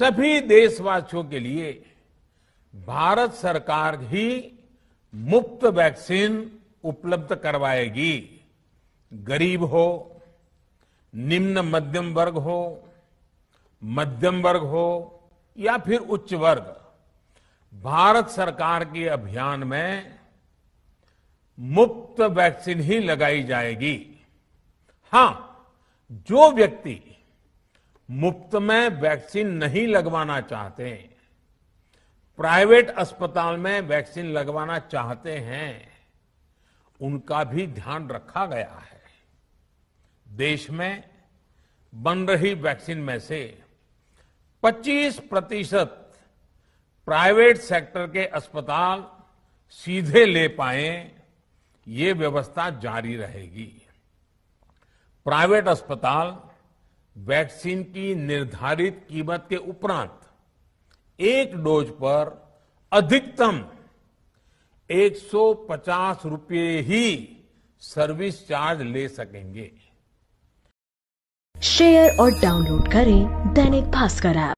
सभी देशवासियों के लिए भारत सरकार ही मुफ्त वैक्सीन उपलब्ध करवाएगी गरीब हो निम्न मध्यम वर्ग हो मध्यम वर्ग हो या फिर उच्च वर्ग भारत सरकार के अभियान में मुफ्त वैक्सीन ही लगाई जाएगी हां जो व्यक्ति मुफ्त में वैक्सीन नहीं लगवाना चाहते प्राइवेट अस्पताल में वैक्सीन लगवाना चाहते हैं उनका भी ध्यान रखा गया है देश में बन रही वैक्सीन में से 25 प्रतिशत प्राइवेट सेक्टर के अस्पताल सीधे ले पाए ये व्यवस्था जारी रहेगी प्राइवेट अस्पताल वैक्सीन की निर्धारित कीमत के उपरांत एक डोज पर अधिकतम 150 रुपए ही सर्विस चार्ज ले सकेंगे शेयर और डाउनलोड करें दैनिक भास्कर ऐप